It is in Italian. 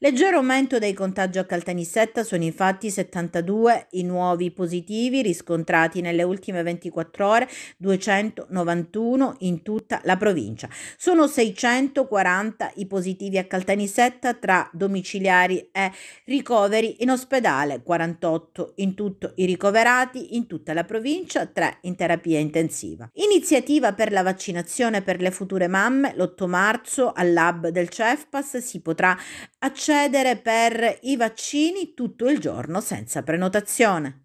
Leggero aumento dei contagi a Caltanissetta sono infatti 72 i nuovi positivi riscontrati nelle ultime 24 ore, 291 in tutta la provincia. Sono 640 i positivi a Caltanissetta tra domiciliari e ricoveri in ospedale, 48 in tutto i ricoverati in tutta la provincia, 3 in terapia intensiva. Iniziativa per la vaccinazione per le future mamme, l'8 marzo al lab del CEFPAS si potrà accedere procedere per i vaccini tutto il giorno senza prenotazione.